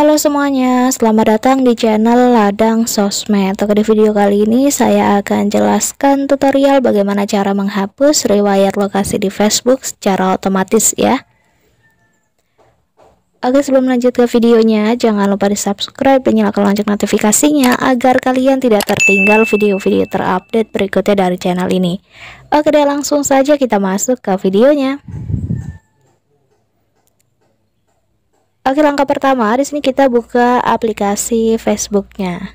Halo semuanya, selamat datang di channel Ladang Sosmed. Oke, di video kali ini saya akan jelaskan tutorial bagaimana cara menghapus riwayat lokasi di Facebook secara otomatis ya. Oke, sebelum lanjut ke videonya, jangan lupa di-subscribe dan nyalakan lonceng notifikasinya agar kalian tidak tertinggal video-video terupdate berikutnya dari channel ini. Oke deh, langsung saja kita masuk ke videonya. Oke, langkah pertama di sini kita buka aplikasi Facebooknya.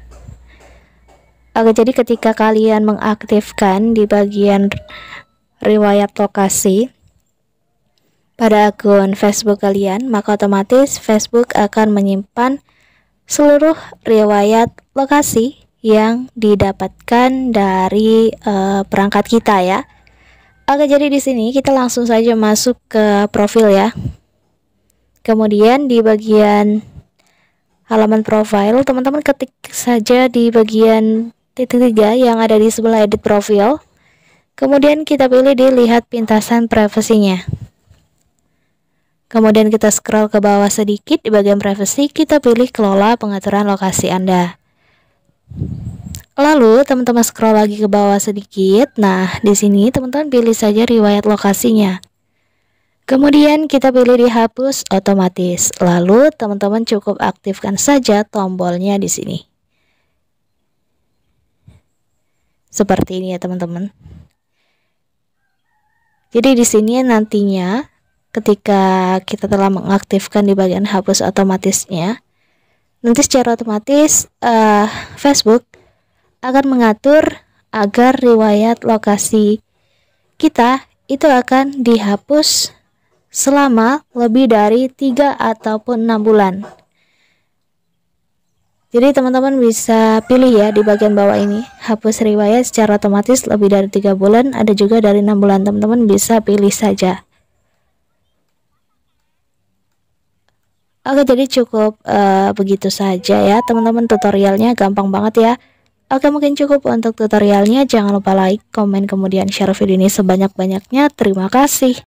Oke, jadi ketika kalian mengaktifkan di bagian riwayat lokasi pada akun Facebook kalian, maka otomatis Facebook akan menyimpan seluruh riwayat lokasi yang didapatkan dari uh, perangkat kita ya. Oke, jadi di sini kita langsung saja masuk ke profil ya. Kemudian di bagian halaman profile, teman-teman ketik saja di bagian titik tiga yang ada di sebelah edit profil. Kemudian kita pilih dilihat pintasan privasinya. Kemudian kita scroll ke bawah sedikit di bagian privacy, kita pilih kelola pengaturan lokasi Anda. Lalu teman-teman scroll lagi ke bawah sedikit. Nah, di sini teman-teman pilih saja riwayat lokasinya. Kemudian kita pilih dihapus otomatis. Lalu teman-teman cukup aktifkan saja tombolnya di sini. Seperti ini ya teman-teman. Jadi di sini nantinya ketika kita telah mengaktifkan di bagian hapus otomatisnya, nanti secara otomatis uh, Facebook akan mengatur agar riwayat lokasi kita itu akan dihapus selama lebih dari 3 ataupun 6 bulan. Jadi teman-teman bisa pilih ya di bagian bawah ini Hapus riwayat secara otomatis lebih dari 3 bulan Ada juga dari 6 bulan teman-teman bisa pilih saja Oke jadi cukup uh, begitu saja ya teman-teman tutorialnya gampang banget ya Oke mungkin cukup untuk tutorialnya Jangan lupa like, komen, kemudian share video ini sebanyak-banyaknya Terima kasih